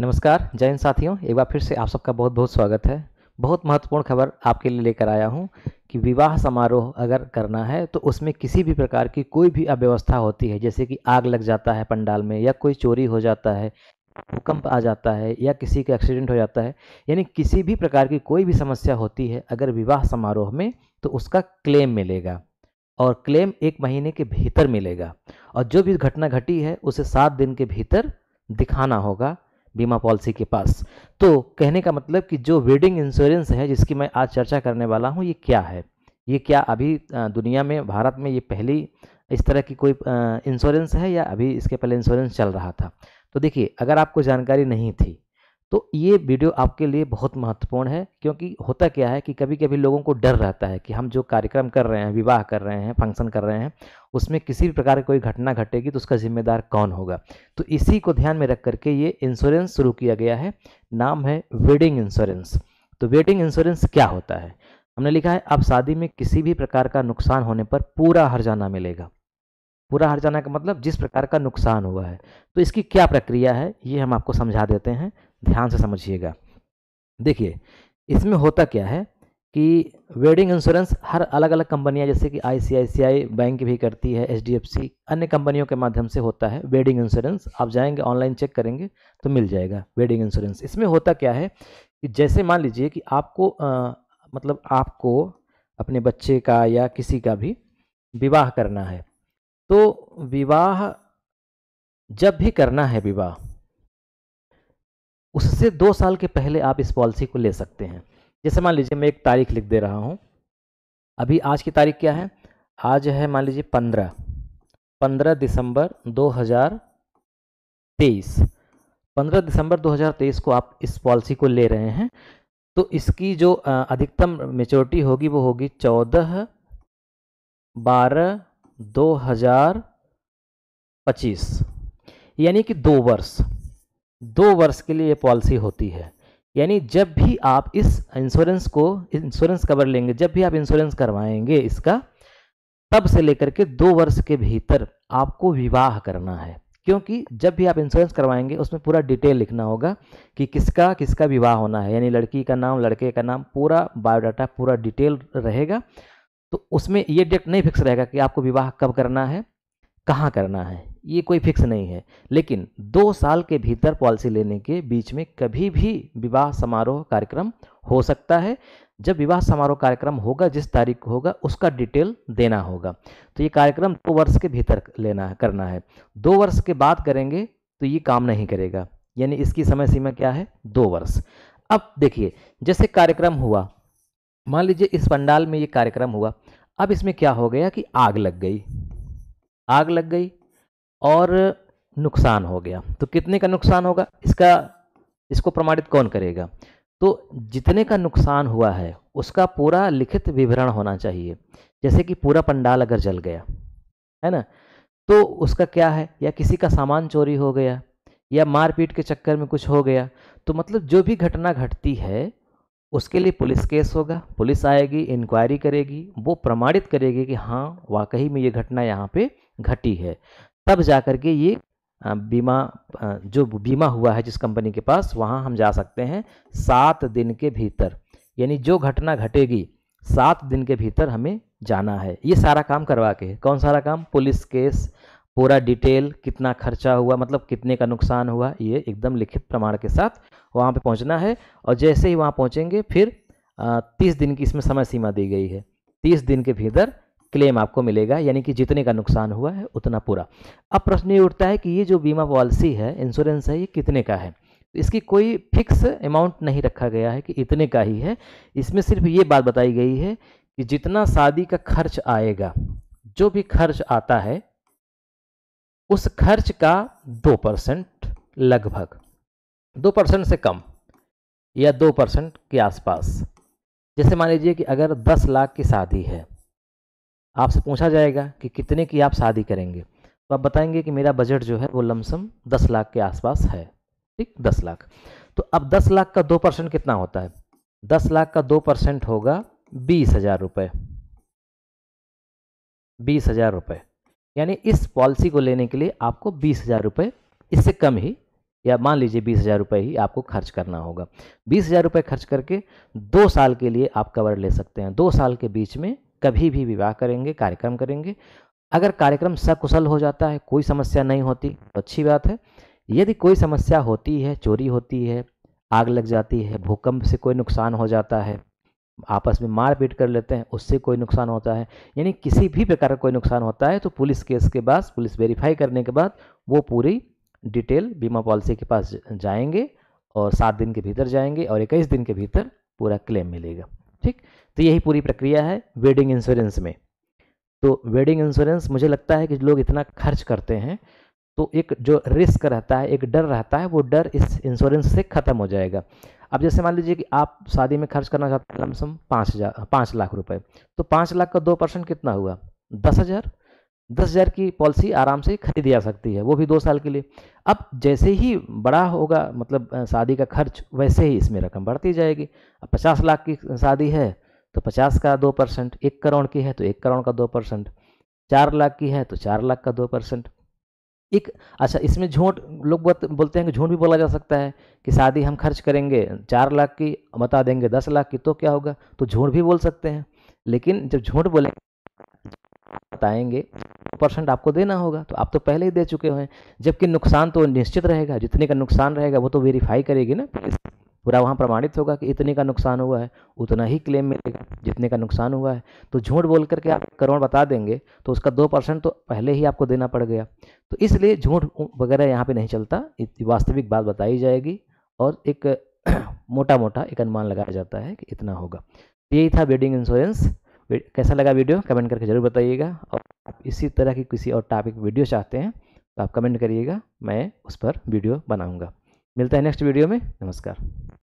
नमस्कार जय हिंद साथियों एक बार फिर से आप सबका बहुत बहुत स्वागत है बहुत महत्वपूर्ण खबर आपके लिए लेकर आया हूं कि विवाह समारोह अगर करना है तो उसमें किसी भी प्रकार की कोई भी अव्यवस्था होती है जैसे कि आग लग जाता है पंडाल में या कोई चोरी हो जाता है भूकंप आ जाता है या किसी का एक्सीडेंट हो जाता है यानी किसी भी प्रकार की कोई भी समस्या होती है अगर विवाह समारोह में तो उसका क्लेम मिलेगा और क्लेम एक महीने के भीतर मिलेगा और जो भी घटना घटी है उसे सात दिन के भीतर दिखाना होगा बीमा पॉलिसी के पास तो कहने का मतलब कि जो वेडिंग इंश्योरेंस है जिसकी मैं आज चर्चा करने वाला हूँ ये क्या है ये क्या अभी दुनिया में भारत में ये पहली इस तरह की कोई इंश्योरेंस है या अभी इसके पहले इंश्योरेंस चल रहा था तो देखिए अगर आपको जानकारी नहीं थी तो ये वीडियो आपके लिए बहुत महत्वपूर्ण है क्योंकि होता क्या है कि कभी कभी लोगों को डर रहता है कि हम जो कार्यक्रम कर रहे हैं विवाह कर रहे हैं फंक्शन कर रहे हैं उसमें किसी भी प्रकार की कोई घटना घटेगी तो उसका जिम्मेदार कौन होगा तो इसी को ध्यान में रख करके ये इंश्योरेंस शुरू किया गया है नाम है वेडिंग इंश्योरेंस तो वेडिंग इंश्योरेंस क्या होता है हमने लिखा है आप शादी में किसी भी प्रकार का नुकसान होने पर पूरा हर्जाना मिलेगा पूरा हट जाना का मतलब जिस प्रकार का नुकसान हुआ है तो इसकी क्या प्रक्रिया है ये हम आपको समझा देते हैं ध्यान से समझिएगा देखिए इसमें होता क्या है कि वेडिंग इंश्योरेंस हर अलग अलग कंपनियां जैसे कि आईसीआईसीआई बैंक भी करती है एचडीएफसी अन्य कंपनियों के माध्यम से होता है वेडिंग इंश्योरेंस आप जाएंगे ऑनलाइन चेक करेंगे तो मिल जाएगा वेडिंग इंश्योरेंस इसमें होता क्या है कि जैसे मान लीजिए कि आपको आ, मतलब आपको अपने बच्चे का या किसी का भी विवाह करना है तो विवाह जब भी करना है विवाह उससे दो साल के पहले आप इस पॉलिसी को ले सकते हैं जैसे मान लीजिए मैं एक तारीख लिख दे रहा हूँ अभी आज की तारीख क्या है आज है मान लीजिए पंद्रह पंद्रह दिसंबर दो हज़ार तेईस पंद्रह दिसंबर दो हजार तेईस को आप इस पॉलिसी को ले रहे हैं तो इसकी जो अधिकतम मेच्योरिटी होगी वो होगी चौदह बारह 2025 यानी कि दो वर्ष दो वर्ष के लिए ये पॉलिसी होती है यानी जब भी आप इस इंश्योरेंस को इंश्योरेंस कवर लेंगे जब भी आप इंश्योरेंस करवाएंगे इसका तब से लेकर के दो वर्ष के भीतर आपको विवाह करना है क्योंकि जब भी आप इंश्योरेंस करवाएंगे उसमें पूरा डिटेल लिखना होगा कि किसका किसका विवाह होना है यानी लड़की का नाम लड़के का नाम पूरा बायोडाटा पूरा डिटेल रहेगा तो उसमें ये डेट नहीं फिक्स रहेगा कि आपको विवाह कब करना है कहाँ करना है ये कोई फिक्स नहीं है लेकिन दो साल के भीतर पॉलिसी लेने के बीच में कभी भी विवाह समारोह कार्यक्रम हो सकता है जब विवाह समारोह कार्यक्रम होगा जिस तारीख को होगा उसका डिटेल देना होगा तो ये कार्यक्रम दो वर्ष के भीतर लेना है करना है दो वर्ष के बाद करेंगे तो ये काम नहीं करेगा यानी इसकी समय सीमा क्या है दो वर्ष अब देखिए जैसे कार्यक्रम हुआ मान लीजिए इस पंडाल में ये कार्यक्रम हुआ अब इसमें क्या हो गया कि आग लग गई आग लग गई और नुकसान हो गया तो कितने का नुकसान होगा इसका इसको प्रमाणित कौन करेगा तो जितने का नुकसान हुआ है उसका पूरा लिखित विवरण होना चाहिए जैसे कि पूरा पंडाल अगर जल गया है ना तो उसका क्या है या किसी का सामान चोरी हो गया या मारपीट के चक्कर में कुछ हो गया तो मतलब जो भी घटना घटती है उसके लिए पुलिस केस होगा पुलिस आएगी इंक्वायरी करेगी वो प्रमाणित करेगी कि हाँ वाकई में ये घटना यहाँ पे घटी है तब जा कर के ये बीमा जो बीमा हुआ है जिस कंपनी के पास वहाँ हम जा सकते हैं सात दिन के भीतर यानी जो घटना घटेगी सात दिन के भीतर हमें जाना है ये सारा काम करवा के कौन सारा काम पुलिस केस पूरा डिटेल कितना खर्चा हुआ मतलब कितने का नुकसान हुआ ये एकदम लिखित प्रमाण के साथ वहाँ पे पहुँचना है और जैसे ही वहाँ पहुँचेंगे फिर तीस दिन की इसमें समय सीमा दी गई है तीस दिन के भीतर क्लेम आपको मिलेगा यानी कि जितने का नुकसान हुआ है उतना पूरा अब प्रश्न ये उठता है कि ये जो बीमा पॉलिसी है इंश्योरेंस है ये कितने का है इसकी कोई फिक्स अमाउंट नहीं रखा गया है कि इतने का ही है इसमें सिर्फ ये बात बताई गई है कि जितना शादी का खर्च आएगा जो भी खर्च आता है उस खर्च का दो परसेंट लगभग दो परसेंट से कम या दो परसेंट के आसपास जैसे मान लीजिए कि अगर दस लाख की शादी है आपसे पूछा जाएगा कि कितने की आप शादी करेंगे तो आप बताएंगे कि मेरा बजट जो है वो लमसम दस लाख के आसपास है ठीक दस लाख तो अब दस लाख का दो परसेंट कितना होता है दस लाख का दो परसेंट होगा बीस हजार रुपये बीस हजार रुपये यानी इस पॉलिसी को लेने के लिए आपको बीस हजार रुपये इससे कम ही या मान लीजिए बीस हज़ार रुपये ही आपको खर्च करना होगा बीस हज़ार रुपये खर्च करके दो साल के लिए आप कवर ले सकते हैं दो साल के बीच में कभी भी विवाह करेंगे कार्यक्रम करेंगे अगर कार्यक्रम सकुशल हो जाता है कोई समस्या नहीं होती तो अच्छी बात है यदि कोई समस्या होती है चोरी होती है आग लग जाती है भूकंप से कोई नुकसान हो जाता है आपस में मारपीट कर लेते हैं उससे कोई नुकसान होता है यानी किसी भी प्रकार का कोई नुकसान होता है तो पुलिस केस के बाद पुलिस वेरीफाई करने के बाद वो पूरी डिटेल बीमा पॉलिसी के पास जाएंगे और सात दिन के भीतर जाएंगे और इक्कीस दिन के भीतर पूरा क्लेम मिलेगा ठीक तो यही पूरी प्रक्रिया है वेडिंग इंश्योरेंस में तो वेडिंग इंश्योरेंस मुझे लगता है कि लोग इतना खर्च करते हैं तो एक जो रिस्क रहता है एक डर रहता है वो डर इस इंश्योरेंस से ख़त्म हो जाएगा अब जैसे मान लीजिए कि आप शादी में खर्च करना चाहते हैं कम से कम पाँच हज़ार पाँच लाख रुपए तो पाँच लाख का दो परसेंट कितना हुआ दस हज़ार दस हज़ार की पॉलिसी आराम से खरीदी जा सकती है वो भी दो साल के लिए अब जैसे ही बड़ा होगा मतलब शादी का खर्च वैसे ही इसमें रकम बढ़ती जाएगी अब पचास लाख की शादी है तो पचास का दो परसेंट एक करोड़ की है तो एक करोड़ का दो परसेंट चार लाख की है तो चार लाख का दो परसेंट एक अच्छा इसमें झूठ लोग बहुत बोलते हैं कि झूठ भी बोला जा सकता है कि शादी हम खर्च करेंगे चार लाख की बता देंगे दस लाख की तो क्या होगा तो झूठ भी बोल सकते हैं लेकिन जब झूठ बोलेंगे बताएंगे परसेंट आपको देना होगा तो आप तो पहले ही दे चुके हैं जबकि नुकसान तो निश्चित रहेगा जितने का नुकसान रहेगा वो तो वेरीफाई करेगी ना पूरा वहाँ प्रमाणित होगा कि इतने का नुकसान हुआ है उतना ही क्लेम मिलेगा जितने का नुकसान हुआ है तो झूठ बोल करके आप करोड़ बता देंगे तो उसका दो परसेंट तो पहले ही आपको देना पड़ गया तो इसलिए झूठ वगैरह यहाँ पे नहीं चलता वास्तविक बात बताई जाएगी और एक मोटा मोटा एक अनुमान लगाया जाता है कि इतना होगा यही था वेडिंग इंश्योरेंस कैसा लगा वीडियो कमेंट करके ज़रूर बताइएगा और आप इसी तरह की किसी और टॉपिक वीडियो चाहते हैं तो आप कमेंट करिएगा मैं उस पर वीडियो बनाऊँगा मिलता है नेक्स्ट वीडियो में नमस्कार